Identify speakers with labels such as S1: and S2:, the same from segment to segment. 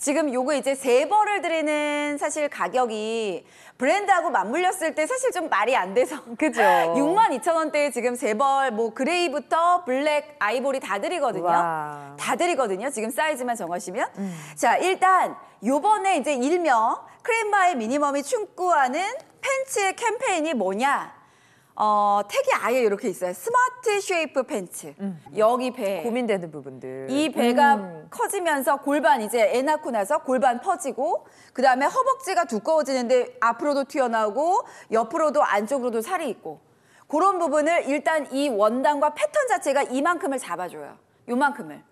S1: 지금 요거 이제 세 벌을 드리는 사실 가격이 브랜드하고 맞물렸을 때 사실 좀 말이 안 돼서 그죠. 6만 2천 원대에 지금 세 벌 뭐 그레이부터 블랙, 아이보리 다 드리거든요. 와. 다 드리거든요. 지금 사이즈만 정하시면. 음. 자, 일단 요번에 이제 일명 크랜마의 미니멈이 충고하는 팬츠의 캠페인이 뭐냐? 어, 택이 아예 이렇게 있어요. 스마트 쉐이프 팬츠. 음. 여기 배. 고민되는 부분들. 이 배가 음. 커지면서 골반 이제 애 낳고 나서 골반 퍼지고 그다음에 허벅지가 두꺼워지는데 앞으로도 튀어나오고 옆으로도 안쪽으로도 살이 있고 그런 부분을 일단 이 원단과 패턴 자체가 이만큼을 잡아줘요. 요만큼을.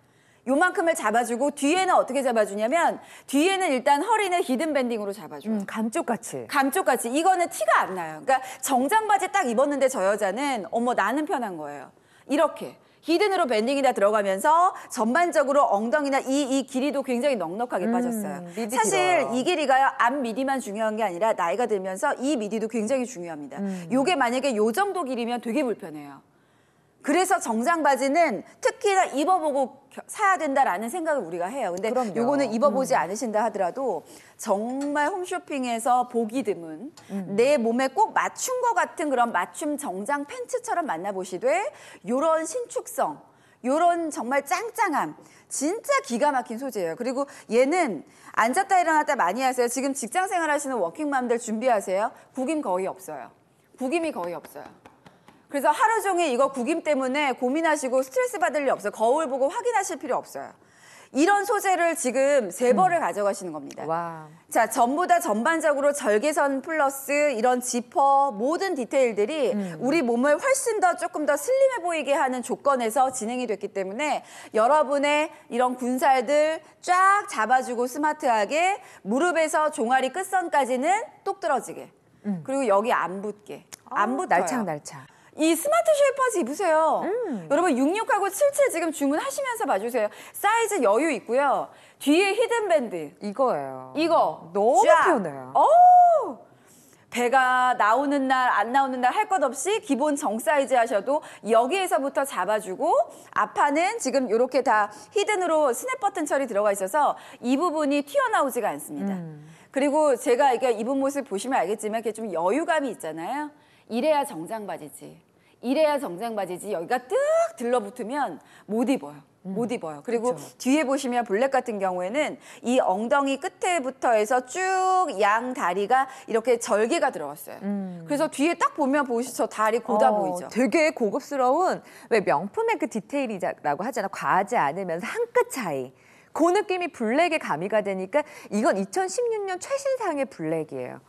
S1: 요만큼을 잡아주고 뒤에는 어떻게 잡아주냐면 뒤에는 일단 허리는 히든 밴딩으로 잡아줘요. 음, 감쪽같이. 감쪽같이. 이거는 티가 안 나요. 그러니까 정장 바지 딱 입었는데 저 여자는 어머 나는 편한 거예요. 이렇게. 히든으로 밴딩이 다 들어가면서 전반적으로 엉덩이나 이, 이 길이도 굉장히 넉넉하게 음, 빠졌어요. 사실 길어요. 이 길이가요, 앞 미디만 중요한 게 아니라 나이가 들면서 이 미디도 굉장히 중요합니다. 음. 요게 만약에 요 정도 길이면 되게 불편해요. 그래서 정장 바지는 특히나 입어보고 사야 된다라는 생각을 우리가 해요. 근데 그럼요. 요거는 입어보지 음. 않으신다 하더라도 정말 홈쇼핑에서 보기 드문 음. 내 몸에 꼭 맞춘 것 같은 그런 맞춤 정장 팬츠처럼 만나보시되 요런 신축성 요런 정말 짱짱함 진짜 기가 막힌 소재예요. 그리고 얘는 앉았다 일어났다 많이 하세요. 지금 직장 생활하시는 워킹맘들 준비하세요. 구김 거의 없어요. 구김이 거의 없어요. 그래서 하루 종일 이거 구김 때문에 고민하시고 스트레스 받을 일 없어요. 거울 보고 확인하실 필요 없어요. 이런 소재를 지금 세 음. 벌을 음. 가져가시는 겁니다. 와. 자, 전부 다 전반적으로 절개선 플러스 이런 지퍼 모든 디테일들이 음. 우리 몸을 훨씬 더 조금 더 슬림해 보이게 하는 조건에서 진행이 됐기 때문에 여러분의 이런 군살들 쫙 잡아주고 스마트하게 무릎에서 종아리 끝선까지는 똑 떨어지게 음. 그리고 여기 안 붙게 안 아, 붙어요. 날창 날창. 이 스마트 쉘퍼즈 입으세요. 음. 여러분 66하고 77 지금 주문하시면서 봐주세요. 사이즈 여유 있고요. 뒤에 히든밴드. 이거예요. 이거. 너무 쫙. 편해요. 오! 배가 나오는 날 안 나오는 날 할 것 없이 기본 정 사이즈 하셔도 여기에서부터 잡아주고 앞판은 지금 이렇게 다 히든으로 스냅 버튼 처리 들어가 있어서 이 부분이 튀어나오지가 않습니다. 음. 그리고 제가 이게 입은 모습 보시면 알겠지만 이게 좀 여유감이 있잖아요. 이래야 정장 바지지. 이래야 정장 바지지 여기가 뚝 들러붙으면 못 입어요. 음, 못 입어요. 그리고 그렇 뒤에 보시면 블랙 같은 경우에는 이 엉덩이 끝에부터 해서 쭉 양 다리가 이렇게 절개가 들어갔어요. 음. 그래서 뒤에 딱 보면 보시죠. 다리 고다 어, 보이죠. 되게 고급스러운 왜 명품의 그 디테일이라고 하잖아. 과하지 않으면서 한 끗 차이. 그 느낌이 블랙에 가미가 되니까 이건 2016년 최신상의 블랙이에요.